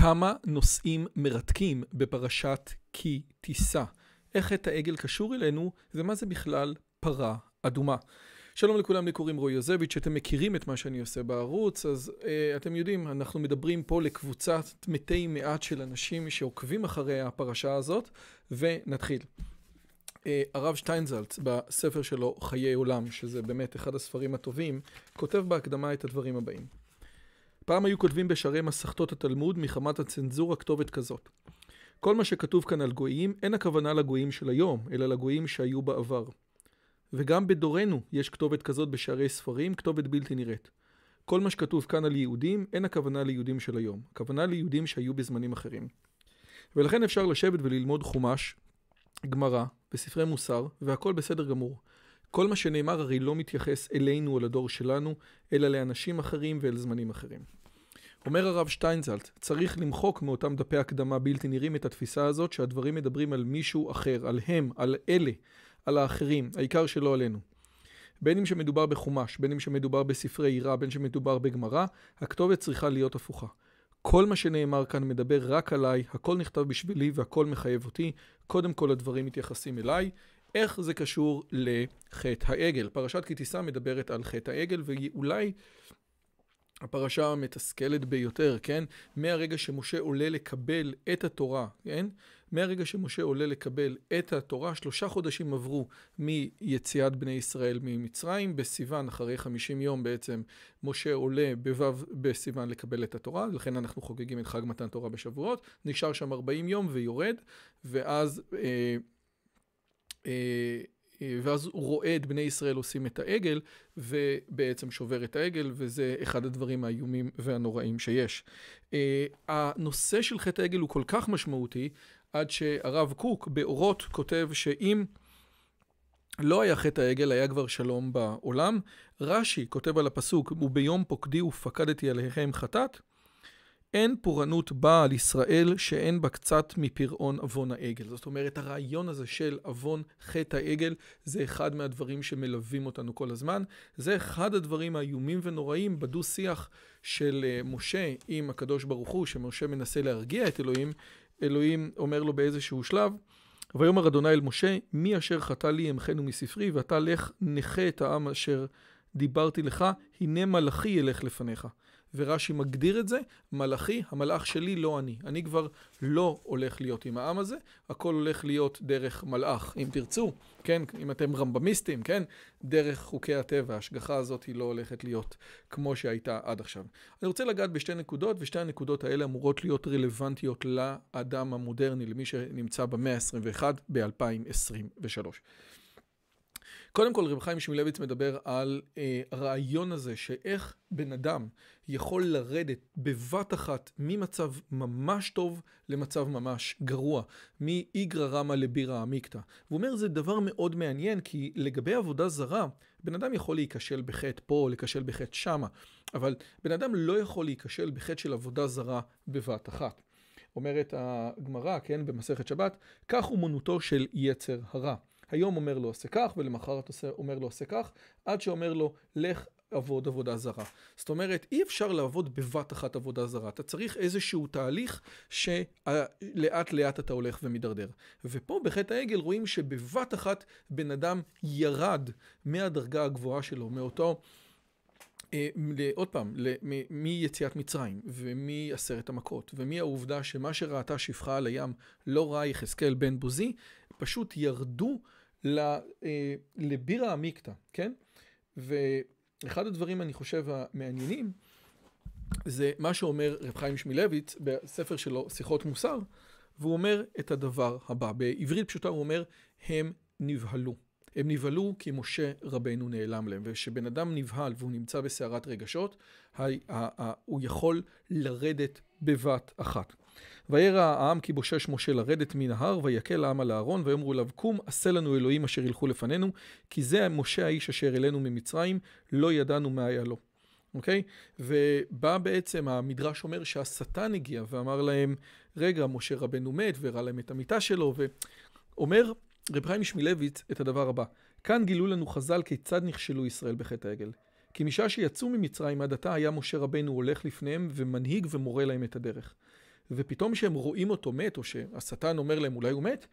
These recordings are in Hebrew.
כמה נושאים מרתקים בפרשת כי תישא. איך את העגל קשור אלינו, ומה זה בכלל פרה אדומה. שלום לכולם, לי קוראים רועי יוזביץ', אתם מכירים את מה שאני עושה בערוץ, אז אה, אתם יודעים, אנחנו מדברים פה לקבוצת מתי מעט של אנשים שעוקבים אחרי הפרשה הזאת, ונתחיל. אה, הרב שטיינזלץ, בספר שלו, חיי עולם, שזה באמת אחד הספרים הטובים, כותב בהקדמה את הדברים הבאים. פעם היו כותבים בשערי מסכתות התלמוד מחמת הצנזורה כתובת כזאת. כל מה שכתוב כאן על גויים, אין הכוונה לגויים של היום, אלא לגויים שהיו בעבר. וגם בדורנו יש כתובת כזאת בשערי ספרים, כתובת בלתי נראית. כל מה שכתוב כאן על יהודים, אין הכוונה ליהודים של היום. הכוונה ליהודים שהיו בזמנים אחרים. ולכן אפשר לשבת וללמוד חומש, גמרא וספרי מוסר, והכל בסדר גמור. כל מה שנאמר הרי לא מתייחס אלינו, אל הדור שלנו, אלא לאנשים אחרים ואל זמנים אחרים. אומר הרב שטיינזלט, צריך למחוק מאותם דפי הקדמה בלתי נראים את התפיסה הזאת שהדברים מדברים על מישהו אחר, על הם, על אלה, על האחרים, העיקר שלא עלינו. בין אם שמדובר בחומש, בין אם שמדובר בספרי עירה, בין שמדובר בגמרא, הכתובת צריכה להיות הפוכה. כל מה שנאמר כאן מדבר רק עליי, הכל נכתב בשבילי והכל מחייב אותי, קודם כל הדברים מתייחסים אליי. איך זה קשור לחטא העגל? פרשת כי תישא מדברת על חטא העגל, ואולי... הפרשה המתסכלת ביותר, כן? מהרגע שמשה עולה לקבל את התורה, כן? מהרגע שמשה עולה לקבל את התורה, שלושה חודשים עברו מיציאת בני ישראל ממצרים, בסיוון, אחרי 50 יום בעצם, משה עולה בו' בסיוון לקבל את התורה, לכן אנחנו חוגגים את חג מתן תורה בשבועות, נשאר שם 40 יום ויורד, ואז... אה, אה, ואז הוא רואה את בני ישראל עושים את העגל, ובעצם שובר את העגל, וזה אחד הדברים האיומים והנוראים שיש. אה, הנושא של חטא העגל הוא כל כך משמעותי, עד שהרב קוק באורות כותב שאם... לא היה חטא העגל, היה כבר שלום בעולם. רש"י כותב על הפסוק, וביום פוקדי ופקדתי עליכם חטאת, אין פורענות באה על ישראל שאין בה קצת מפירעון עוון העגל. זאת אומרת, הרעיון הזה של עוון חטא העגל זה אחד מהדברים שמלווים אותנו כל הזמן. זה אחד הדברים האיומים ונוראים בדו-שיח של אה, משה עם הקדוש ברוך הוא, שמשה מנסה להרגיע את אלוהים. אלוהים אומר לו באיזשהו שלב, ויאמר אדוני אל משה, מי אשר חטא לי אמחנו מספרי, ואתה לך נכה את העם אשר דיברתי לך, הנה מלאכי ילך לפניך. ורש"י מגדיר את זה, מלאכי, המלאך שלי לא אני. אני כבר לא הולך להיות עם העם הזה, הכל הולך להיות דרך מלאך, אם תרצו, כן, אם אתם רמב"מיסטים, כן, דרך חוקי הטבע, ההשגחה הזאת היא לא הולכת להיות כמו שהייתה עד עכשיו. אני רוצה לגעת בשתי נקודות, ושתי הנקודות האלה אמורות להיות רלוונטיות לאדם המודרני, למי שנמצא במאה ה-21 ב-2023. קודם כל, רב חיים שמילביץ מדבר על אה, הרעיון הזה שאיך בן אדם יכול לרדת בבת אחת ממצב ממש טוב למצב ממש גרוע, מאיגרא רמא לבירא עמיקתא. והוא אומר, זה דבר מאוד מעניין, כי לגבי עבודה זרה, בן אדם יכול להיכשל בחטא פה, להיכשל בחטא שמה, אבל בן אדם לא יכול להיכשל בחטא של עבודה זרה בבת אחת. אומרת הגמרא, כן, במסכת שבת, כך אומנותו של יצר הרע. היום אומר לו עושה כך, ולמחרת אומר לו עושה כך, עד שאומר לו לך עבוד עבודה זרה. זאת אומרת, אי אפשר לעבוד בבת אחת עבודה זרה. אתה צריך איזשהו תהליך שלאט לאט אתה הולך ומידרדר. ופה בחטא העגל רואים שבבת אחת בן אדם ירד מהדרגה הגבוהה שלו, מאותו... אה, עוד פעם, מיציאת מצרים, ומעשרת המכות, ומהעובדה שמה שראתה שפחה על הים לא ראה יחזקאל בן בוזי, פשוט ירדו אה, לבירה עמיקתא, כן? ואחד הדברים אני חושב המעניינים זה מה שאומר רב חיים שמילביץ בספר שלו שיחות מוסר והוא אומר את הדבר הבא, בעברית פשוטה הוא אומר הם נבהלו. הם נבהלו כי משה רבנו נעלם להם, וכשבן אדם נבהל והוא נמצא בסערת רגשות, הוא יכול לרדת בבת אחת. וירא העם כי בושש משה לרדת מן ההר, ויקל העם על אהרון, ויאמרו אליו קום, עשה לנו אלוהים אשר ילכו לפנינו, כי זה משה האיש אשר אלינו ממצרים, לא ידענו מה היה לו. אוקיי? ובא בעצם, המדרש אומר שהשטן הגיע ואמר להם, רגע, משה רבנו מת, והראה להם את המיטה שלו, ואומר רב חיים שמילביץ את הדבר הבא: כאן גילו לנו חז"ל כיצד נכשלו ישראל בחטא העגל. כי משעה שיצאו ממצרים עד עתה היה משה רבנו הולך לפניהם ומנהיג ומורה להם את הדרך. ופתאום שהם רואים אותו מת, או שהשטן אומר להם אולי הוא מת,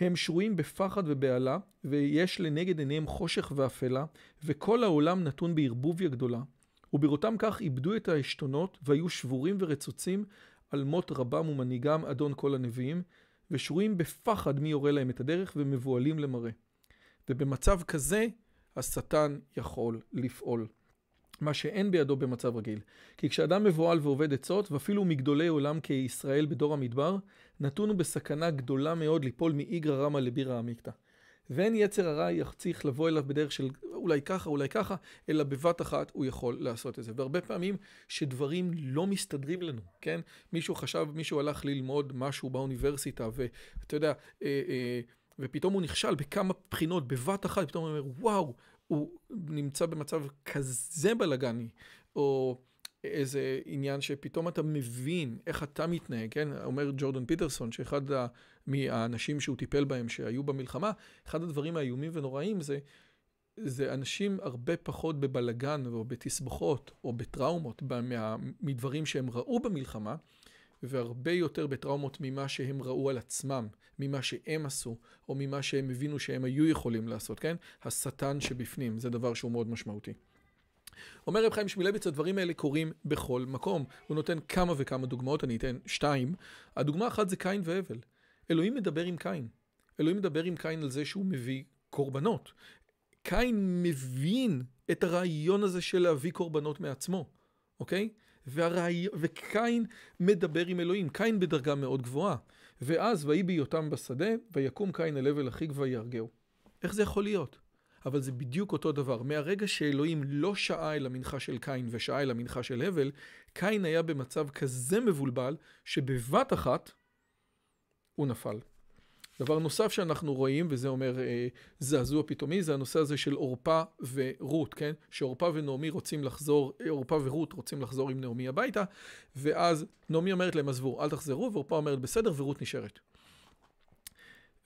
הם שרויים בפחד ובהלה, ויש לנגד עיניהם חושך ואפלה, וכל העולם נתון בערבוביה גדולה. ובראותם כך איבדו את העשתונות, והיו שבורים ורצוצים על מות רבם ומנהיגם, אדון כל הנביאים, ושרויים בפחד מי יורה להם את הדרך ומבוהלים למראה. ובמצב כזה, השטן יכול לפעול. מה שאין בידו במצב רגיל. כי כשאדם מבוהל ועובד עצות, ואפילו מגדולי עולם כישראל בדור המדבר, נתון הוא בסכנה גדולה מאוד ליפול מאיגרא רמא לבירא עמיקתא. ואין יצר הרע צריך לבוא אליו בדרך של אולי ככה, אולי ככה, אלא בבת אחת הוא יכול לעשות את זה. והרבה פעמים שדברים לא מסתדרים לנו, כן? מישהו חשב, מישהו הלך ללמוד משהו באוניברסיטה, ואתה יודע, אה, אה, ופתאום הוא נכשל בכמה בחינות בבת אחת, פתאום הוא אומר, וואו, הוא נמצא במצב כזה בלאגני, או... איזה עניין שפתאום אתה מבין איך אתה מתנהג, כן? אומר ג'ורדון פיטרסון, שאחד מהאנשים שהוא טיפל בהם שהיו במלחמה, אחד הדברים האיומים ונוראים זה, זה אנשים הרבה פחות בבלגן או בתסבוכות או בטראומות במה, מדברים שהם ראו במלחמה, והרבה יותר בטראומות ממה שהם ראו על עצמם, ממה שהם עשו, או ממה שהם הבינו שהם היו יכולים לעשות, כן? השטן שבפנים, זה דבר שהוא מאוד משמעותי. אומר רב חיים שמילביץ, הדברים האלה קורים בכל מקום. הוא נותן כמה וכמה דוגמאות, אני אתן שתיים. הדוגמה אחת זה קין והבל. אלוהים מדבר עם קין. אלוהים מדבר עם קין על זה שהוא מביא קורבנות. קין מבין את הרעיון הזה של להביא קורבנות מעצמו, אוקיי? והרעי... וקין מדבר עם אלוהים, קין בדרגה מאוד גבוהה. ואז ויהי בהיותם בשדה, ויקום קין אל הבל אחיו ויהרגהו. איך זה יכול להיות? אבל זה בדיוק אותו דבר. מהרגע שאלוהים לא שעה אל המנחה של קין ושעה אל המנחה של הבל, קין היה במצב כזה מבולבל, שבבת אחת הוא נפל. דבר נוסף שאנחנו רואים, וזה אומר אה, זעזוע פתאומי, זה הנושא הזה של עורפה ורות, כן? שעורפה ונעמי רוצים לחזור, אה, עורפה ורות רוצים לחזור עם נעמי הביתה, ואז נעמי אומרת להם, עזבו, אל תחזרו, ועורפה אומרת, בסדר, ורות נשארת.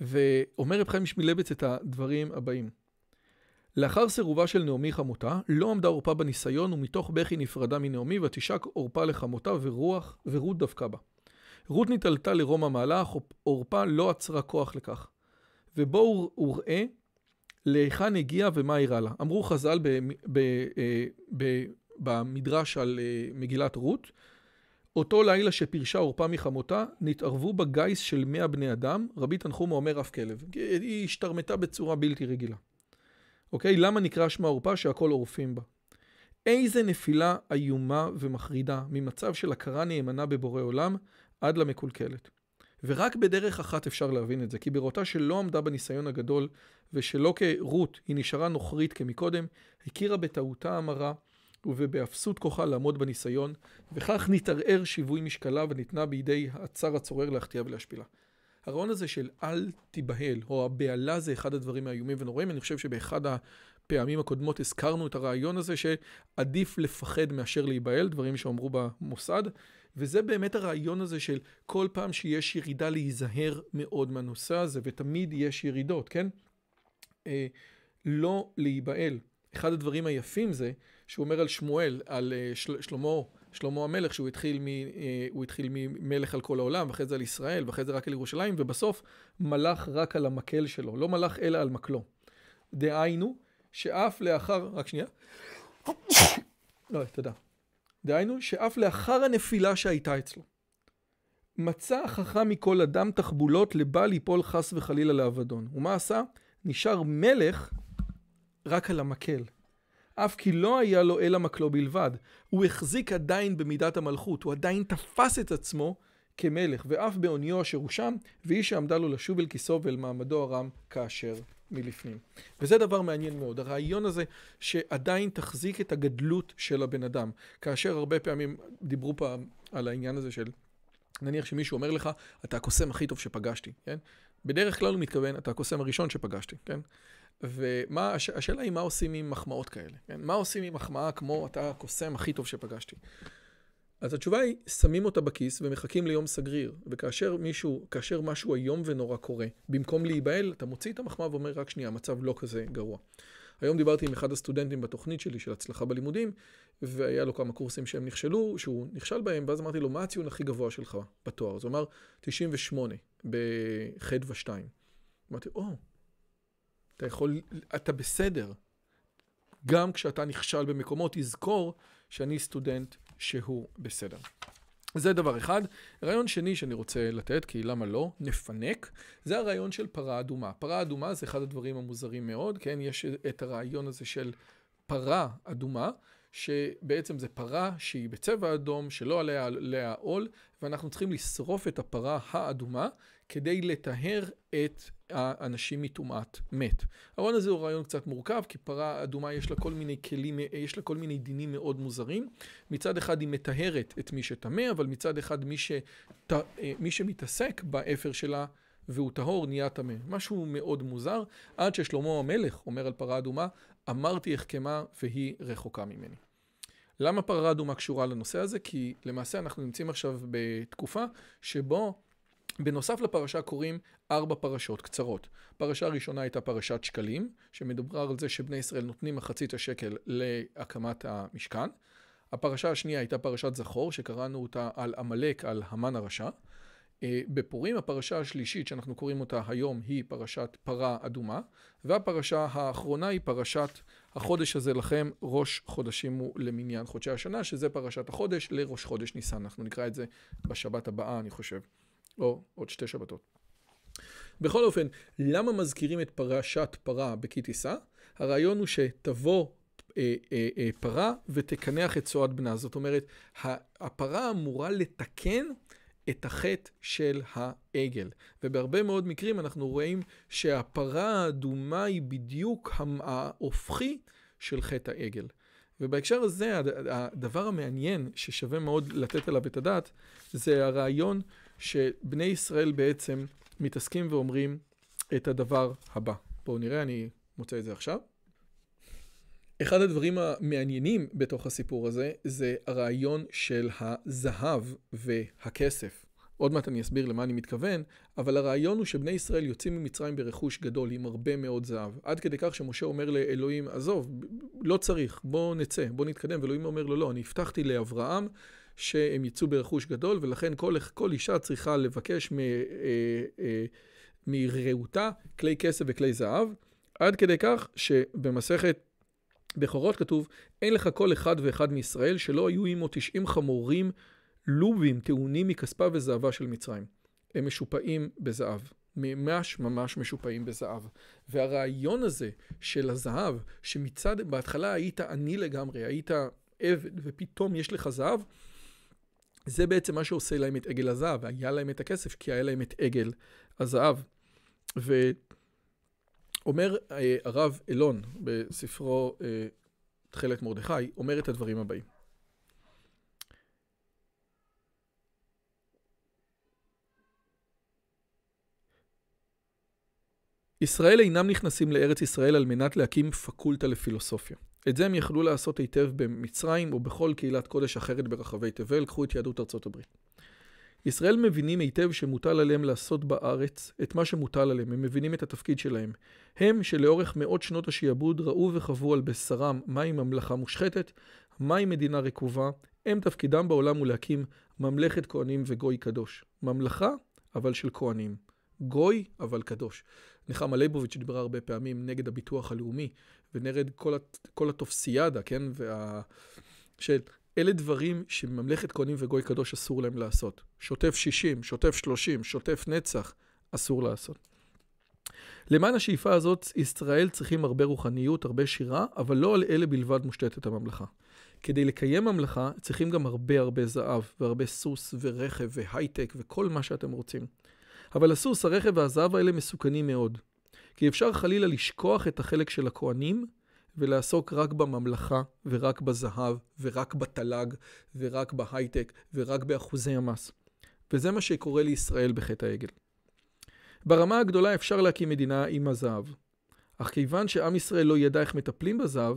ואומר רב חיים שמילבץ את הדברים הבאים. לאחר סירובה של נעמי חמותה, לא עמדה עורפה בניסיון, ומתוך בכי נפרדה מנעמי, ותשק עורפה לחמותה, ורוח, ורות דבקה בה. רות נתעלתה לרום המהלך, עורפה לא עצרה כוח לכך. ובואו וראה להיכן הגיע ומה אירע לה. אמרו חז"ל ב, ב, אה, ב, במדרש על אה, מגילת רות, אותו לילה שפרשה עורפה מחמותה, נתערבו בגיס של מאה בני אדם, רבי תנחומה אומר אף כלב. היא השתרמתה בצורה בלתי רגילה. אוקיי? למה נקרא שמה עורפה שהכל עורפים בה? איזה נפילה איומה ומחרידה ממצב של הכרה נאמנה בבורא עולם עד למקולקלת. ורק בדרך אחת אפשר להבין את זה, כי בראותה שלא עמדה בניסיון הגדול, ושלא כרות היא נשארה נוכרית כמקודם, הכירה בטעותה המרה ובאפסות כוחה לעמוד בניסיון, וכך נתערער שיווי משקלה וניתנה בידי הצר הצורר להחטיאה ולהשפילה. הרעיון הזה של אל תיבהל, או הבהלה זה אחד הדברים האיומים ונוראים. אני חושב שבאחד הפעמים הקודמות הזכרנו את הרעיון הזה שעדיף לפחד מאשר להיבהל, דברים שאמרו במוסד. וזה באמת הרעיון הזה של כל פעם שיש ירידה להיזהר מאוד מהנושא הזה, ותמיד יש ירידות, כן? אה, לא להיבהל. אחד הדברים היפים זה שהוא אומר על שמואל, על אה, של, שלמה, שלמה המלך, שהוא התחיל, מ, אה, הוא התחיל ממלך על כל העולם, ואחרי זה על ישראל, ואחרי זה רק על ירושלים, ובסוף מלך רק על המקל שלו, לא מלך אלא על מקלו. דהיינו, שאף לאחר, רק שנייה. לא, תודה. דהיינו, שאף לאחר הנפילה שהייתה אצלו, מצא החכם מכל אדם תחבולות לבל ליפול חס וחלילה לאבדון. ומה עשה? נשאר מלך רק על המקל. אף כי לא היה לו אלא מקלו בלבד. הוא החזיק עדיין במידת המלכות, הוא עדיין תפס את עצמו כמלך, ואף באוניו אשר הוא שם, והיא שעמדה לו לשוב אל כיסו ואל מעמדו הרם כאשר מלפנים. וזה דבר מעניין מאוד, הרעיון הזה שעדיין תחזיק את הגדלות של הבן אדם. כאשר הרבה פעמים דיברו פעם על העניין הזה של, נניח שמישהו אומר לך, אתה הקוסם הכי טוב שפגשתי, כן? בדרך כלל הוא מתכוון, אתה הקוסם הראשון שפגשתי, כן? ומה, הש, השאלה היא מה עושים עם מחמאות כאלה. כן? מה עושים עם מחמאה כמו אתה הקוסם הכי טוב שפגשתי? אז התשובה היא, שמים אותה בכיס ומחכים ליום סגריר. וכאשר מישהו, כאשר משהו איום ונורא קורה, במקום להיבהל, אתה מוציא את המחמאה ואומר, רק שנייה, המצב לא כזה גרוע. היום דיברתי עם אחד הסטודנטים בתוכנית שלי של הצלחה בלימודים, והיה לו כמה קורסים שהם נכשלו, שהוא נכשל בהם, ואז אמרתי לו, מה הציון הכי גבוה שלך בתואר? אז הוא אמר, 98 בחדווה 2. אמרתי, או, oh, אתה יכול, אתה בסדר. גם כשאתה נכשל במקומות, תזכור שאני סטודנט שהוא בסדר. זה דבר אחד. רעיון שני שאני רוצה לתת, כי למה לא, נפנק, זה הרעיון של פרה אדומה. פרה אדומה זה אחד הדברים המוזרים מאוד, כן? יש את הרעיון הזה של פרה אדומה, שבעצם זה פרה שהיא בצבע אדום, שלא עליה, עליה עול, ואנחנו צריכים לשרוף את הפרה האדומה כדי לטהר את האנשים מטומאת מת. הרעיון הזה הוא רעיון קצת מורכב, כי פרה אדומה יש לה כל מיני כלים, יש לה כל מיני דינים מאוד מוזרים. מצד אחד היא מטהרת את מי שטמא, אבל מצד אחד מי, שת, מי שמתעסק באפר שלה והוא טהור נהיה טמא. משהו מאוד מוזר, עד ששלמה המלך אומר על פרה אדומה, אמרתי החכמה והיא רחוקה ממני. למה פרה אדומה קשורה לנושא הזה? כי למעשה אנחנו נמצאים עכשיו בתקופה שבו בנוסף לפרשה קוראים ארבע פרשות קצרות. פרשה ראשונה הייתה פרשת שקלים, שמדובר על זה שבני ישראל נותנים מחצית השקל להקמת המשכן. הפרשה השנייה הייתה פרשת זכור, שקראנו אותה על עמלק, על המן הרשע. אה, בפורים הפרשה השלישית שאנחנו קוראים אותה היום היא פרשת פרה אדומה והפרשה האחרונה היא פרשת החודש הזה לכם ראש חודשים הוא למניין חודשי השנה שזה פרשת החודש לראש חודש ניסן אנחנו נקרא את זה בשבת הבאה אני חושב או עוד שתי שבתות בכל אופן, למה מזכירים את פרשת פרה בכי תישא? הרעיון הוא שתבוא אה, אה, אה, פרה ותקנח את צואת בנה. זאת אומרת, הפרה אמורה לתקן את החטא של העגל. ובהרבה מאוד מקרים אנחנו רואים שהפרה האדומה היא בדיוק ההופכי של חטא העגל. ובהקשר הזה, הדבר המעניין ששווה מאוד לתת עליו את הדעת, זה הרעיון שבני ישראל בעצם מתעסקים ואומרים את הדבר הבא. בואו נראה, אני מוצא את זה עכשיו. אחד הדברים המעניינים בתוך הסיפור הזה, זה הרעיון של הזהב והכסף. עוד מעט אני אסביר למה אני מתכוון, אבל הרעיון הוא שבני ישראל יוצאים ממצרים ברכוש גדול עם הרבה מאוד זהב. עד כדי כך שמשה אומר לאלוהים, עזוב, לא צריך, בוא נצא, בוא נתקדם, ואלוהים אומר לו, לא, אני הבטחתי לאברהם שהם יצאו ברכוש גדול, ולכן כל, כל אישה צריכה לבקש אה, אה, מרעותה כלי כסף וכלי זהב, עד כדי כך שבמסכת בכורות כתוב, אין לך כל אחד ואחד מישראל שלא היו עמו 90 חמורים לובים טעונים מכספה וזהבה של מצרים. הם משופעים בזהב. ממש ממש משופעים בזהב. והרעיון הזה של הזהב, שמצד, בהתחלה היית עני לגמרי, היית עבד, ופתאום יש לך זהב, זה בעצם מה שעושה להם את עגל הזהב, היה להם את הכסף, כי היה להם את עגל הזהב. ו... אומר אה, הרב אלון בספרו אה, תכלת מרדכי, אומר את הדברים הבאים. ישראל אינם נכנסים לארץ ישראל על מנת להקים פקולטה לפילוסופיה. את זה הם יכלו לעשות היטב במצרים או בכל קהילת קודש אחרת ברחבי תבל, קחו את יהדות ארצות הברית. ישראל מבינים היטב שמוטל עליהם לעשות בארץ את מה שמוטל עליהם, הם מבינים את התפקיד שלהם. הם שלאורך מאות שנות השעבוד ראו וחוו על בשרם מהי ממלכה מושחתת, מהי מדינה רקובה, הם תפקידם בעולם הוא להקים ממלכת כהנים וגוי קדוש. ממלכה, אבל של כהנים. גוי, אבל קדוש. נחמה ליבוביץ' דיברה הרבה פעמים נגד הביטוח הלאומי, ונגד כל, הת... כל התופסיאדה, כן? וה... של אלה דברים שממלכת כהנים וגוי קדוש אסור להם לעשות. שוטף 60, שוטף 30, שוטף נצח, אסור לעשות. למען השאיפה הזאת, ישראל צריכים הרבה רוחניות, הרבה שירה, אבל לא על אלה בלבד מושתתת הממלכה. כדי לקיים ממלכה, צריכים גם הרבה הרבה זהב, והרבה סוס, ורכב, והייטק, וכל מה שאתם רוצים. אבל הסוס, הרכב והזהב האלה מסוכנים מאוד. כי אפשר חלילה לשכוח את החלק של הכוהנים, ולעסוק רק בממלכה, ורק בזהב, ורק בתל"ג, ורק בהייטק, ורק באחוזי המס. וזה מה שקורה לישראל בחטא העגל. ברמה הגדולה אפשר להקים מדינה עם הזהב. אך כיוון שעם ישראל לא ידע איך מטפלים בזהב,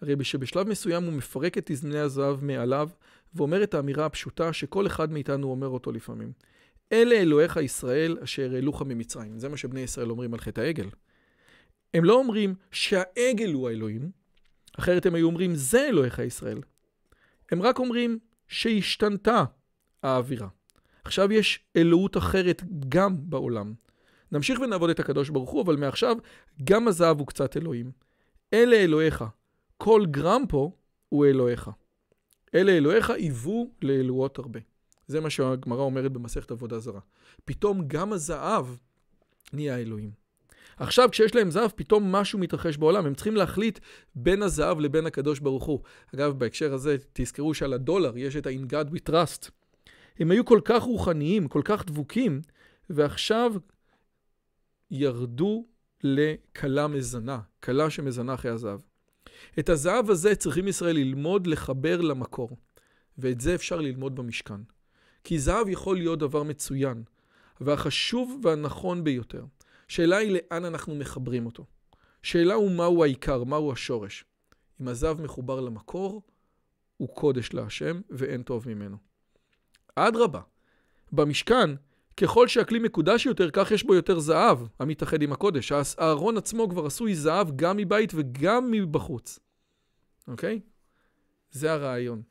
הרי שבשלב מסוים הוא מפרק את תזמני הזהב מעליו, ואומר את האמירה הפשוטה שכל אחד מאיתנו אומר אותו לפעמים. אלה אלוהיך ישראל אשר העלוך ממצרים. זה מה שבני ישראל אומרים על חטא העגל. הם לא אומרים שהעגל הוא האלוהים, אחרת הם היו אומרים זה אלוהיך ישראל. הם רק אומרים שהשתנתה האווירה. עכשיו יש אלוהות אחרת גם בעולם. נמשיך ונעבוד את הקדוש ברוך הוא, אבל מעכשיו גם הזהב הוא קצת אלוהים. אלה אלוהיך. כל גרם פה הוא אלוהיך. אלה אלוהיך היוו לאלוהות הרבה. זה מה שהגמרא אומרת במסכת עבודה זרה. פתאום גם הזהב נהיה אלוהים. עכשיו כשיש להם זהב, פתאום משהו מתרחש בעולם. הם צריכים להחליט בין הזהב לבין הקדוש ברוך הוא. אגב, בהקשר הזה, תזכרו שעל הדולר יש את ה-In God We Trust. הם היו כל כך רוחניים, כל כך דבוקים, ועכשיו ירדו לכלה מזנה, כלה שמזנה אחרי הזהב. את הזהב הזה צריכים ישראל ללמוד לחבר למקור, ואת זה אפשר ללמוד במשכן. כי זהב יכול להיות דבר מצוין, והחשוב והנכון ביותר. שאלה היא לאן אנחנו מחברים אותו. שאלה הוא מהו העיקר, מהו השורש. אם הזב מחובר למקור, הוא קודש להשם ואין טוב ממנו. אדרבה, במשכן, ככל שהכלי מקודש יותר, כך יש בו יותר זהב המתאחד עם הקודש. הארון עצמו כבר עשוי זהב גם מבית וגם מבחוץ. אוקיי? זה הרעיון.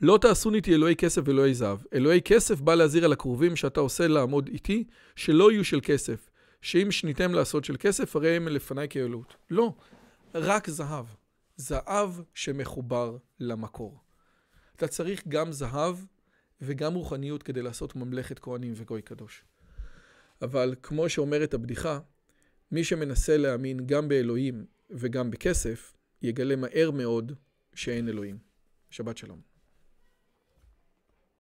לא תעשוני אותי אלוהי כסף ואלוהי זהב. אלוהי כסף בא להזהיר על הקרובים שאתה עושה לעמוד איתי, שלא יהיו של כסף, שאם שניתם לעשות של כסף, הרי הם לפניי כאלות. לא, רק זהב. זהב שמחובר למקור. אתה צריך גם זהב וגם רוחניות כדי לעשות ממלכת כהנים וגוי קדוש. אבל כמו שאומרת הבדיחה, מי שמנסה להאמין גם באלוהים וגם בכסף, יגלה מהר מאוד שאין אלוהים. שבת שלום.